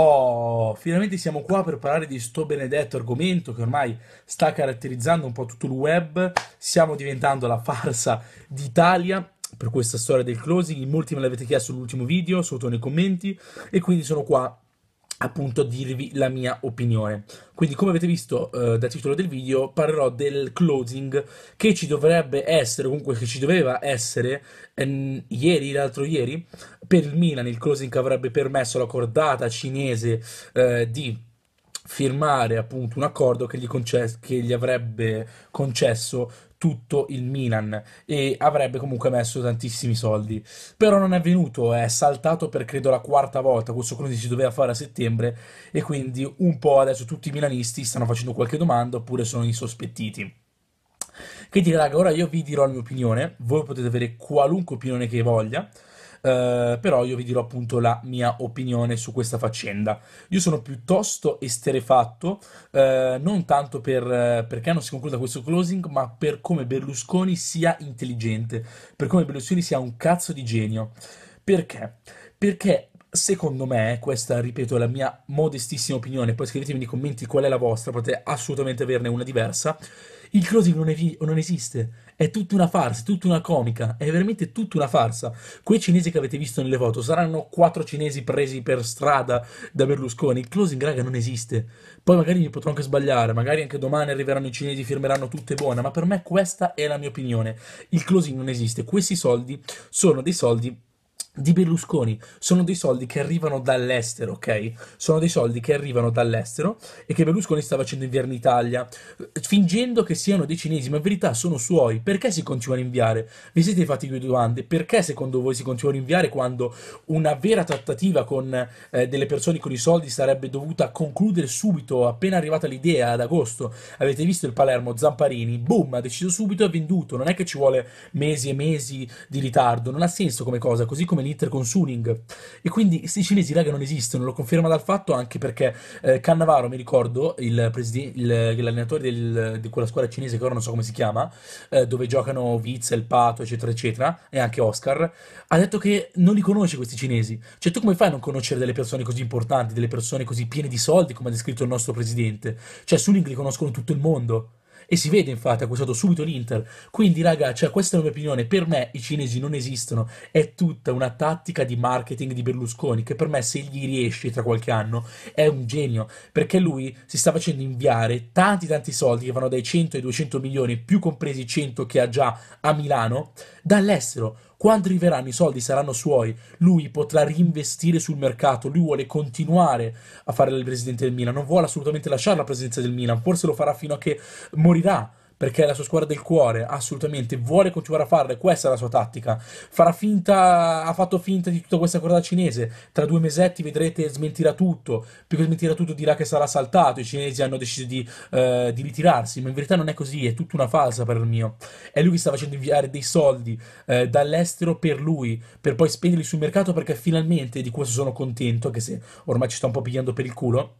Oh, finalmente siamo qua per parlare di sto benedetto argomento che ormai sta caratterizzando un po' tutto il web. Stiamo diventando la farsa d'Italia per questa storia del closing. In molti me l'avete chiesto nell'ultimo video, sotto nei commenti, e quindi sono qua appunto dirvi la mia opinione. Quindi come avete visto eh, dal titolo del video parlerò del closing che ci dovrebbe essere, comunque che ci doveva essere ehm, ieri, l'altro ieri, per il Milan il closing avrebbe permesso alla cordata cinese eh, di firmare appunto un accordo che gli, conces- che gli avrebbe concesso tutto il Milan e avrebbe comunque messo tantissimi soldi. Però non è venuto, è saltato per credo la quarta volta, questo quello che si doveva fare a settembre e quindi un po' adesso tutti i milanisti stanno facendo qualche domanda oppure sono insospettiti. Quindi raga, ora io vi dirò la mia opinione, voi potete avere qualunque opinione che voglia, eh, però io vi dirò appunto la mia opinione su questa faccenda. Io sono piuttosto esterefatto, eh, non tanto per, eh, perché non si concluda questo closing, ma per come Berlusconi sia intelligente, per come Berlusconi sia un cazzo di genio. Perché? Perché secondo me, questa ripeto è la mia modestissima opinione, poi scrivetemi nei commenti qual è la vostra, potete assolutamente averne una diversa, il closing non, evi- non esiste è tutta una farsa, tutta una comica, è veramente tutta una farsa. Quei cinesi che avete visto nelle foto saranno quattro cinesi presi per strada da Berlusconi. Il closing, raga, non esiste. Poi magari mi potrò anche sbagliare, magari anche domani arriveranno i cinesi, firmeranno tutte buone, ma per me questa è la mia opinione. Il closing non esiste. Questi soldi sono dei soldi di Berlusconi sono dei soldi che arrivano dall'estero, ok? Sono dei soldi che arrivano dall'estero e che Berlusconi sta facendo inviare in Italia, fingendo che siano dei cinesi, ma in verità sono suoi. Perché si continuano a inviare? Vi siete fatti due domande? Perché secondo voi si continuano a inviare quando una vera trattativa con eh, delle persone con i soldi sarebbe dovuta concludere subito, appena arrivata l'idea ad agosto? Avete visto il Palermo Zamparini? Boom, ha deciso subito e ha venduto. Non è che ci vuole mesi e mesi di ritardo, non ha senso come cosa, così come di con Suning. E quindi questi cinesi, raga, non esistono, lo conferma dal fatto anche perché eh, Cannavaro, mi ricordo, il presidi- l'allenatore del, di quella squadra cinese che ora non so come si chiama, eh, dove giocano Viz, il Pato, eccetera, eccetera, e anche Oscar, ha detto che non li conosce questi cinesi. Cioè, tu come fai a non conoscere delle persone così importanti, delle persone così piene di soldi, come ha descritto il nostro presidente? Cioè, Suning li conoscono tutto il mondo e si vede infatti, ha acquistato subito l'Inter. Quindi raga, cioè, questa è la mia opinione, per me i cinesi non esistono, è tutta una tattica di marketing di Berlusconi che per me se gli riesce tra qualche anno è un genio, perché lui si sta facendo inviare tanti tanti soldi che vanno dai 100 ai 200 milioni, più compresi i 100 che ha già a Milano, dall'estero quando arriveranno i soldi saranno suoi, lui potrà reinvestire sul mercato, lui vuole continuare a fare il presidente del Milan, non vuole assolutamente lasciare la presidenza del Milan, forse lo farà fino a che morirà perché è la sua squadra del cuore, assolutamente, vuole continuare a farle, questa è la sua tattica. Farà finta, ha fatto finta di tutta questa corda cinese, tra due mesetti vedrete smentirà tutto, più che smentirà tutto dirà che sarà saltato, i cinesi hanno deciso di, eh, di ritirarsi, ma in verità non è così, è tutta una falsa per il mio. È lui che sta facendo inviare dei soldi eh, dall'estero per lui, per poi spenderli sul mercato perché finalmente, di questo sono contento, anche se ormai ci sta un po' pigliando per il culo,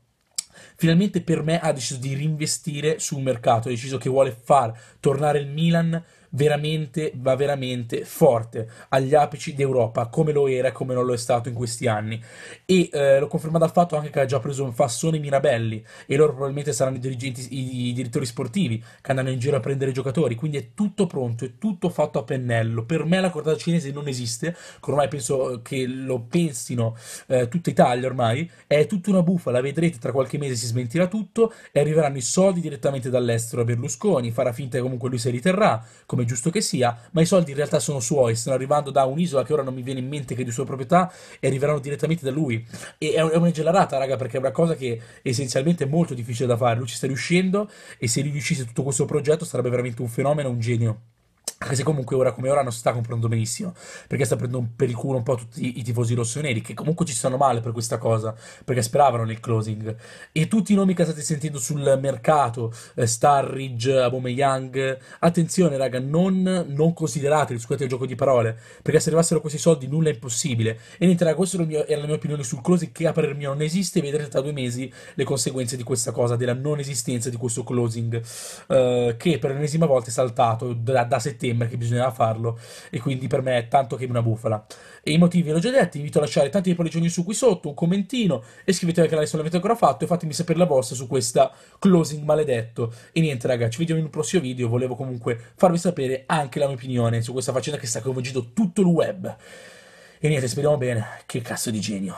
finalmente per me ha deciso di reinvestire sul mercato, ha deciso che vuole far tornare il Milan veramente, va veramente forte agli apici d'Europa, come lo era e come non lo è stato in questi anni. E eh, lo conferma dal fatto anche che ha già preso un Fassone e Mirabelli, e loro probabilmente saranno i, i, i direttori sportivi che andranno in giro a prendere giocatori, quindi è tutto pronto, è tutto fatto a pennello. Per me la cordata cinese non esiste, ormai penso eh, che lo pensino eh, tutta Italia ormai, è tutta una bufala, la vedrete tra qualche mese si smentirà tutto e arriveranno i soldi direttamente dall'estero a Berlusconi, farà finta che comunque lui se li terrà, come come giusto che sia, ma i soldi in realtà sono suoi, stanno arrivando da un'isola che ora non mi viene in mente che è di sua proprietà e arriveranno direttamente da lui. E è una gelarata, raga, perché è una cosa che essenzialmente è molto difficile da fare, lui ci sta riuscendo e se riuscisse tutto questo progetto sarebbe veramente un fenomeno, un genio anche se comunque ora come ora non si sta comprando benissimo, perché sta prendendo per il culo un po' tutti i tifosi rossoneri, che comunque ci stanno male per questa cosa, perché speravano nel closing. E tutti i nomi che state sentendo sul mercato, eh, Starridge, Abomeyang, attenzione raga, non, non considerateli, scusate il gioco di parole, perché se arrivassero questi soldi nulla è impossibile. E niente raga, questa era la mia opinione sul closing, che a parer mio non esiste, vedrete tra due mesi le conseguenze di questa cosa, della non esistenza di questo closing, eh, che per l'ennesima volta è saltato da, da settembre settembre che bisognava farlo e quindi per me è tanto che una bufala. E i motivi l'ho già detto, vi invito a lasciare tanti pollicioni su qui sotto, un commentino, e iscrivetevi al canale se non l'avete ancora fatto e fatemi sapere la vostra su questa closing maledetto. E niente ragazzi, ci vediamo in un prossimo video, volevo comunque farvi sapere anche la mia opinione su questa faccenda che sta coinvolgendo tutto il web. E niente, speriamo bene, che cazzo di genio.